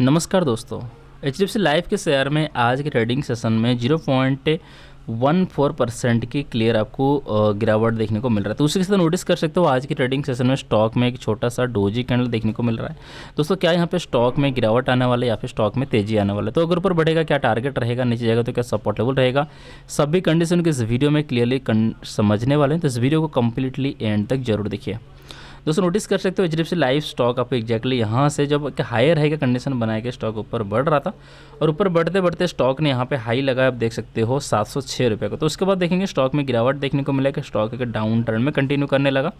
नमस्कार दोस्तों H D life के शेयर में आज के ट्रेडिंग सेशन में zero point one four percent की क्लियर आपको गिरावट देखने को मिल रहा है तो उसी के साथ नोटिस कर सकते हो आज की ट्रेडिंग सेशन में स्टॉक में एक छोटा सा डोजी कैंडल देखने को मिल रहा है दोस्तों क्या यहाँ पे स्टॉक में गिरावट आने वाला है या फिर स्टॉक में तेजी आने वाला है तो अगर ऊपर बढ़ेगा क्या टारगेट रहेगा नीचे जाएगा तो क्या सपोर्टेबल रहेगा सभी कंडीशन के इस वीडियो में क्लियरली समझने वाले हैं तो इस वीडियो को कम्प्लीटली एंड तक जरूर देखिए दोस्तों नोटिस कर सकते हो एच लाइव स्टॉक आपको एक्जैक्टली यहाँ से जब हायर हाई का कंडीशन बनाया के स्टॉक ऊपर बढ़ रहा था और ऊपर बढ़ते बढ़ते स्टॉक ने यहाँ पे हाई लगाया आप देख सकते हो सात सौ का तो उसके बाद देखेंगे स्टॉक में गिरावट देखने को मिला कि स्टॉक एक डाउन टर्न में कंटिन्यू करने लगा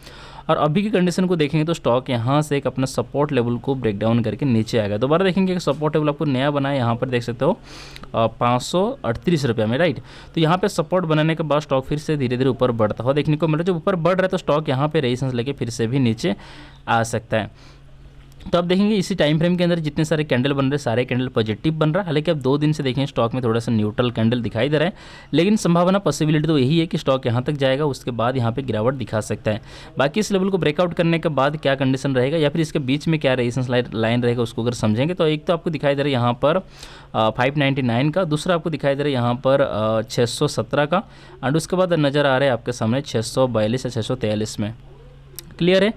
और अभी की कंडीशन को देखेंगे तो स्टॉक यहाँ से एक अपना सपोर्ट लेवल को ब्रेक डाउन करके नीचे आएगा दोबारा देखेंगे कि सपोर्ट लेवल आपको नया बना है यहाँ पर देख सकते हो पाँच रुपया में राइट तो यहाँ पे सपोर्ट बनाने के बाद स्टॉक फिर से धीरे धीरे ऊपर बढ़ता हुआ देखने को मिला जब ऊपर बढ़ रहा है तो स्टॉक यहाँ पे रेजिस्टेंस लेके फिर से भी नीचे नीचे आ सकता है तो आप देखेंगे इसी टाइम फ्रेम के अंदर जितने सारे कैंडल बन रहे सारे कैंडल पॉजिटिव बन रहा है हालांकि अब दो दिन से देखें स्टॉक में थोड़ा सा न्यूट्रल कैंडल दिखाई दे रहा है लेकिन संभावना पॉसिबिलिटी तो यही है कि स्टॉक यहां तक जाएगा उसके बाद यहाँ पे गिरावट दिखा सकता है बाकी इस लेवल को ब्रेकआउट करने के बाद क्या कंडीशन रहेगा या फिर इसके बीच में क्या रेजिस्टेंस लाइन रहेगा उसको अगर समझेंगे तो एक तो आपको दिखाई दे रहा है यहाँ पर फाइव का दूसरा आपको दिखाई दे रहा है यहाँ पर छः का एंड उसके बाद नज़र आ रहा है आपके सामने छः या छः में क्लियर है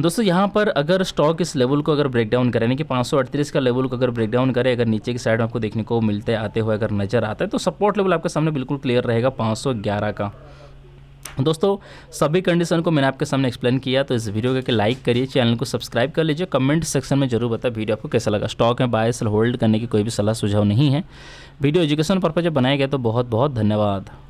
दोस्तों यहाँ पर अगर स्टॉक इस लेवल को अगर ब्रेक डाउन करें यानी कि पाँच का लेवल को अगर ब्रेक डाउन करें अगर नीचे की साइड आपको देखने को मिलते आते हुए अगर नज़र आता है तो सपोर्ट लेवल आपके सामने बिल्कुल क्लियर रहेगा 511 का दोस्तों सभी कंडीशन को मैंने आपके सामने एक्सप्लेन किया तो इस वीडियो को लाइक करिए चैनल को सब्सक्राइब कर लीजिए कमेंट सेक्शन में जरूर बताएं वीडियो आपको कैसा लगा स्टॉक में बाय सेल होल्ड करने की कोई भी सलाह सुझाव नहीं है वीडियो एजुकेशन पर्पज बनाया गया तो बहुत बहुत धन्यवाद